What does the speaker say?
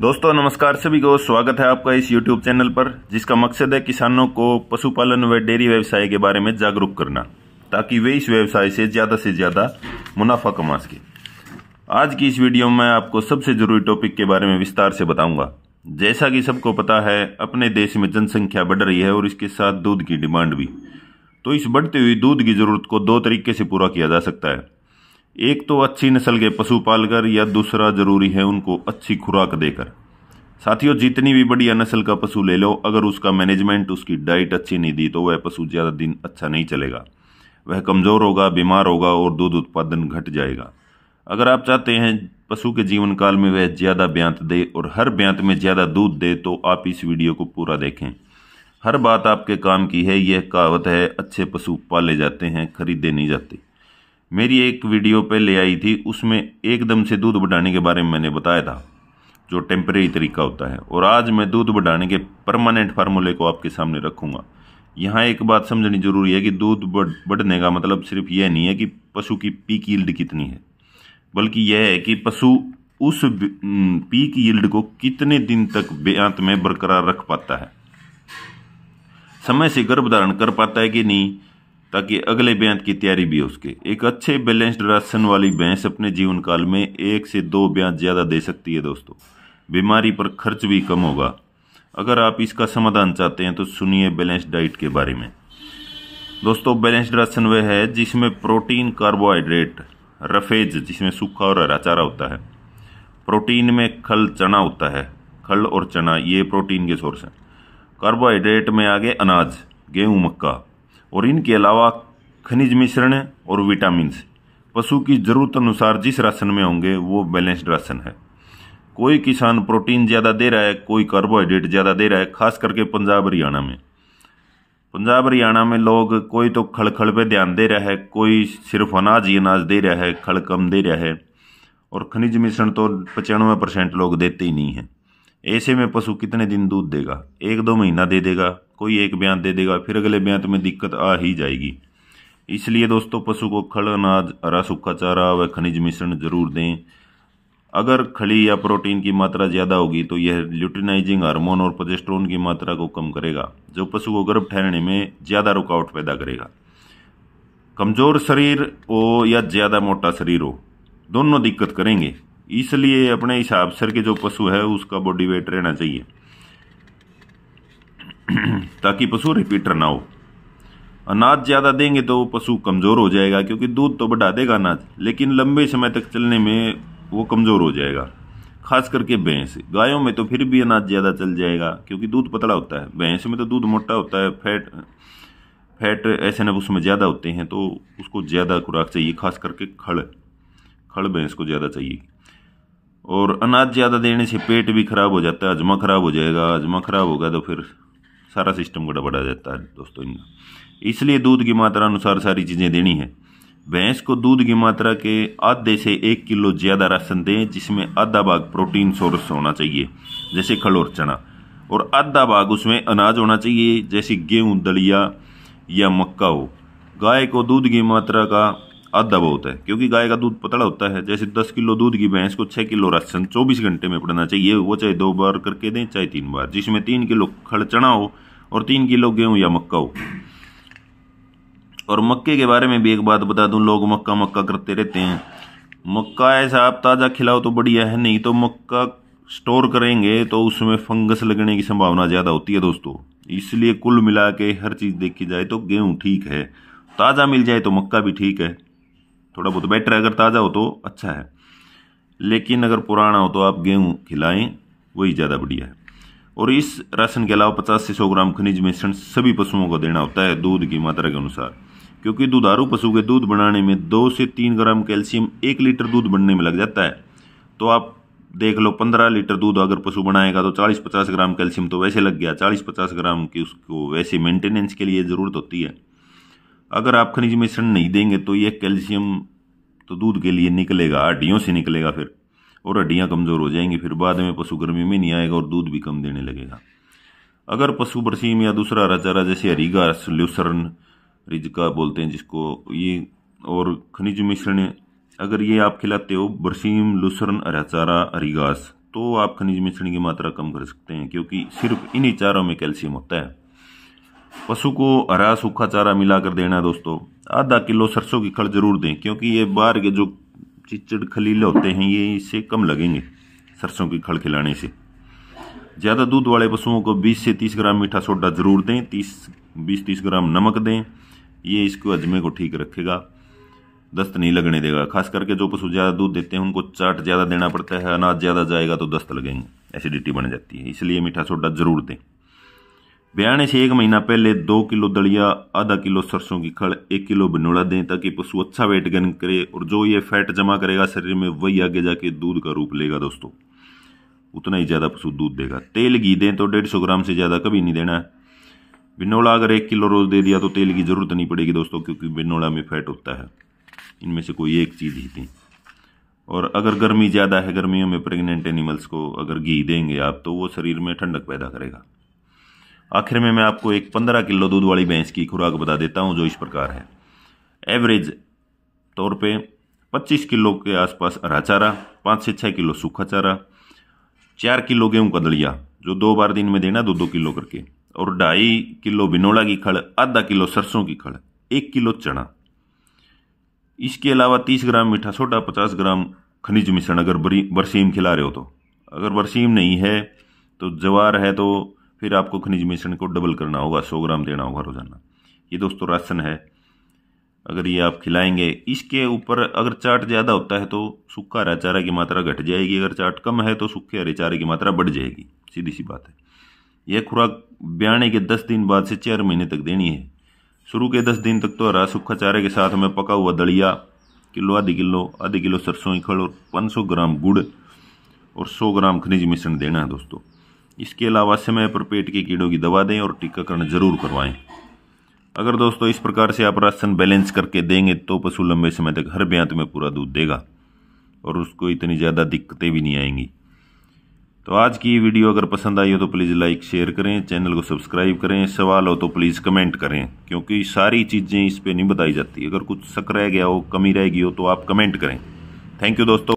दोस्तों नमस्कार सभी को स्वागत है आपका इस YouTube चैनल पर जिसका मकसद है किसानों को पशुपालन व डेयरी व्यवसाय के बारे में जागरूक करना ताकि वे इस व्यवसाय से ज़्यादा से ज़्यादा मुनाफा कमा सके आज की इस वीडियो में आपको सबसे ज़रूरी टॉपिक के बारे में विस्तार से बताऊंगा जैसा कि सबको पता है अपने देश में जनसंख्या बढ़ रही है और इसके साथ दूध की डिमांड भी तो इस बढ़ती हुई दूध की ज़रूरत को दो तरीके से पूरा किया जा सकता है एक तो अच्छी नस्ल के पशु पालकर या दूसरा जरूरी है उनको अच्छी खुराक देकर साथियों जितनी भी बढ़िया नस्ल का पशु ले लो अगर उसका मैनेजमेंट उसकी डाइट अच्छी नहीं दी तो वह पशु ज़्यादा दिन अच्छा नहीं चलेगा वह कमज़ोर होगा बीमार होगा और दूध उत्पादन घट जाएगा अगर आप चाहते हैं पशु के जीवन काल में वह ज़्यादा ब्यांत दे और हर ब्यांत में ज़्यादा दूध दे तो आप इस वीडियो को पूरा देखें हर बात आपके काम की है यह कहावत है अच्छे पशु पाले जाते हैं खरीदे नहीं जाते मेरी एक वीडियो पे ले आई थी उसमें एकदम से दूध बढ़ाने के बारे में मैंने बताया था जो टेम्परेरी तरीका होता है और आज मैं दूध बढ़ाने के परमानेंट फार्मूले को आपके सामने रखूँगा यहाँ एक बात समझनी जरूरी है कि दूध बढ़ने का मतलब सिर्फ यह नहीं है कि पशु की पीक यील्ड कितनी है बल्कि यह है कि पशु उस पीक यील्ड को कितने दिन तक बेअंत में बरकरार रख पाता है समय से गर्भ धारण कर पाता है कि नहीं ताकि अगले ब्यांत की तैयारी भी हो सके एक अच्छे बैलेंस्ड राशन वाली भैंस अपने जीवन काल में एक से दो ब्यांत ज़्यादा दे सकती है दोस्तों बीमारी पर खर्च भी कम होगा अगर आप इसका समाधान चाहते हैं तो सुनिए बैलेंस्ड डाइट के बारे में दोस्तों बैलेंस्ड राशन वह है जिसमें प्रोटीन कार्बोहाइड्रेट रफेज जिसमें सूखा और हरा चारा होता है प्रोटीन में खल चना होता है खल और चना ये प्रोटीन के सोर्स हैं कार्बोहाइड्रेट में आगे अनाज गेहूँ मक्का और इनके अलावा खनिज मिश्रण और विटामिन पशु की ज़रूरत अनुसार जिस राशन में होंगे वो बैलेंस्ड राशन है कोई किसान प्रोटीन ज़्यादा दे रहा है कोई कार्बोहाइड्रेट ज़्यादा दे रहा है खास करके पंजाब हरियाणा में पंजाब हरियाणा में लोग कोई तो खड़खड़ पे ध्यान दे रहा है कोई सिर्फ अनाज ही अनाज दे रहा है खड़ कम दे रहा है और खनिज मिश्रण तो पचानवे परसेंट लोग देते ही नहीं हैं ऐसे में पशु कितने दिन दूध देगा एक दो महीना दे देगा कोई एक बयान दे देगा फिर अगले बयान तो में दिक्कत आ ही जाएगी इसलिए दोस्तों पशु को खड़ अनाज हरा सूखा चारा व खनिज मिश्रण जरूर दें अगर खड़ी या प्रोटीन की मात्रा ज़्यादा होगी तो यह ल्यूटिनाइजिंग हार्मोन और प्रोजेस्ट्रोन की मात्रा को कम करेगा जो पशु को गर्भ ठहरने में ज़्यादा रुकावट पैदा करेगा कमज़ोर शरीर हो या ज़्यादा मोटा शरीर हो दोनों दिक्कत करेंगे इसलिए अपने हिसाब से के जो पशु है उसका बॉडी वेट रहना चाहिए ताकि पशु रिपीटर ना हो अनाज ज़्यादा देंगे तो पशु कमज़ोर हो जाएगा क्योंकि दूध तो बढ़ा देगा अनाज लेकिन लंबे समय तक चलने में वो कमज़ोर हो जाएगा खास करके भैंस गायों में तो फिर भी अनाज ज़्यादा चल जाएगा क्योंकि दूध पतला होता है भैंस में तो दूध मोटा होता है फैट फैट ऐसे न उसमें ज़्यादा होते हैं तो उसको ज़्यादा खुराक चाहिए खास करके खड़ खड़ भैंस को ज़्यादा चाहिए और अनाज ज़्यादा देने से पेट भी खराब हो जाता है अजमा खराब हो जाएगा अजमा खराब होगा तो फिर सारा सिस्टम गड़बड़ा जाता है दोस्तों इनका इसलिए दूध की मात्रा अनुसार सारी चीज़ें देनी है भैंस को दूध की मात्रा के आधे से एक किलो ज़्यादा राशन दें जिसमें आधा भाग प्रोटीन सोर्स होना चाहिए जैसे खलोर चना और आधा भाग उसमें अनाज होना चाहिए जैसे गेहूँ दलिया या मक्का हो गाय को दूध की मात्रा का आधा बहुत है क्योंकि गाय का दूध पतला होता है जैसे दस किलो दूध की भैंस को छः किलो राशन चौबीस घंटे में पड़ना चाहिए वो चाहे दो बार करके दें चाहे तीन बार जिसमें तीन किलो खड़ चना हो और तीन किलो गेहूं या मक्का हो और मक्के के बारे में भी एक बात बता दूं लोग मक्का मक्का करते रहते हैं मक्का ऐसा आप ताज़ा खिलाओ तो बढ़िया है नहीं तो मक्का स्टोर करेंगे तो उसमें फंगस लगने की संभावना ज़्यादा होती है दोस्तों इसलिए कुल मिला के हर चीज़ देखी जाए तो गेहूँ ठीक है ताज़ा मिल जाए तो मक्का भी ठीक है थोड़ा बहुत बेटर है अगर ताज़ा हो तो अच्छा है लेकिन अगर पुराना हो तो आप गेहूँ खिलाएं वही ज़्यादा बढ़िया है और इस राशन के अलावा पचास से सौ ग्राम खनिज मिश्रण सभी पशुओं को देना होता है दूध की मात्रा के अनुसार क्योंकि दुधारू पशु के दूध बनाने में दो से तीन ग्राम कैल्शियम एक लीटर दूध बनने में लग जाता है तो आप देख लो पंद्रह लीटर दूध अगर पशु बनाएगा तो चालीस पचास ग्राम कैल्शियम तो वैसे लग गया चालीस पचास ग्राम की उसको वैसे मेंटेनेंस के लिए ज़रूरत होती है अगर आप खनिज मिश्रण नहीं देंगे तो यह कैल्शियम तो दूध के लिए निकलेगा हड्डियों से निकलेगा फिर और हड्डियाँ कमज़ोर हो जाएंगी फिर बाद में पशु गर्मी में नहीं आएगा और दूध भी कम देने लगेगा अगर पशु बरसीम या दूसरा हरा चारा जैसे हरीगा ल्यूसरन रिजका बोलते हैं जिसको ये और खनिज मिश्रण अगर ये आप खिलाते हो बरसीम लुसरन हरा चारा तो आप खनिज मिश्रण की मात्रा कम कर सकते हैं क्योंकि सिर्फ इन्हीं चारों में कैल्शियम होता है पशु को हरा सूखा चारा मिलाकर देना दोस्तों आधा किलो सरसों की खड़ जरूर दें क्योंकि ये बाहर के जो चिचड़ खलीले होते हैं ये इससे कम लगेंगे सरसों की खड़ खिलाने से ज़्यादा दूध वाले पशुओं को 20 से 30 ग्राम मीठा सोडा ज़रूर दें 30 बीस तीस ग्राम नमक दें ये इसको अजमे को ठीक रखेगा दस्त नहीं लगने देगा खास करके जो पशु ज़्यादा दूध देते हैं उनको चाट ज़्यादा देना पड़ता है अनाज ज़्यादा जाएगा तो दस्त लगेंगे एसिडिटी बन जाती है इसलिए मीठा सोडा ज़रूर दें ब्याने से एक महीना पहले दो किलो दलिया आधा किलो सरसों की खड़ एक किलो बिनोड़ा दें ताकि पशु अच्छा वेट गेन करे और जो ये फैट जमा करेगा शरीर में वही आगे जाके दूध का रूप लेगा दोस्तों उतना ही ज़्यादा पशु दूध देगा तेल घी दें तो डेढ़ सौ ग्राम से ज़्यादा कभी नहीं देना है बिनोड़ा अगर एक किलो रोज़ दे दिया तो तेल की ज़रूरत नहीं पड़ेगी दोस्तों क्योंकि बिनोड़ा में फैट होता है इनमें से कोई एक चीज़ ही थी और अगर गर्मी ज़्यादा है गर्मियों में प्रेग्नेंट एनिमल्स को अगर घी देंगे आप तो वो शरीर में ठंडक पैदा करेगा आखिर में मैं आपको एक पंद्रह किलो दूध वाली भैंस की खुराक बता देता हूँ जो इस प्रकार है एवरेज तौर पे पच्चीस किलो के आसपास हरा चारा पाँच से छः किलो सूखा चारा चार किलो गेहूँ का दलिया जो दो बार दिन में देना दो दो किलो करके और ढाई किलो बिनोला की खड़ आधा किलो सरसों की खड़ एक किलो चना इसके अलावा तीस ग्राम मीठा सोडा पचास ग्राम खनिज मिश्रण अगर बरसीम खिला रहे हो तो अगर बरसीम नहीं है तो जवार है तो फिर आपको खनिज मिश्रण को डबल करना होगा सौ ग्राम देना होगा रोज़ाना ये दोस्तों राशन है अगर ये आप खिलाएंगे इसके ऊपर अगर चाट ज़्यादा होता है तो सूखा हरा चारा की मात्रा घट जाएगी अगर चाट कम है तो सूखे हरे चारे की मात्रा बढ़ जाएगी सीधी सी बात है यह खुराक ब्याने के दस दिन बाद से चार महीने तक देनी है शुरू के दस दिन तक तो हरा सूखा चारे के साथ हमें पका हुआ दलिया किलो आधे किलो आधे किलो सरसों इखड़ और पाँच ग्राम गुड़ और सौ ग्राम खनिज मिश्रण देना है दोस्तों इसके अलावा समय पर पेट के कीड़ों की दवा दें और टीकाकरण जरूर करवाएं अगर दोस्तों इस प्रकार से आप राशन बैलेंस करके देंगे तो पशु लंबे समय तक हर ब्यांत में पूरा दूध देगा और उसको इतनी ज़्यादा दिक्कतें भी नहीं आएंगी तो आज की वीडियो अगर पसंद आई हो तो प्लीज़ लाइक शेयर करें चैनल को सब्सक्राइब करें सवाल हो तो प्लीज़ कमेंट करें क्योंकि सारी चीज़ें इस पर नहीं बताई जाती अगर कुछ शक रह गया हो कमी रह गई हो तो आप कमेंट करें थैंक यू दोस्तों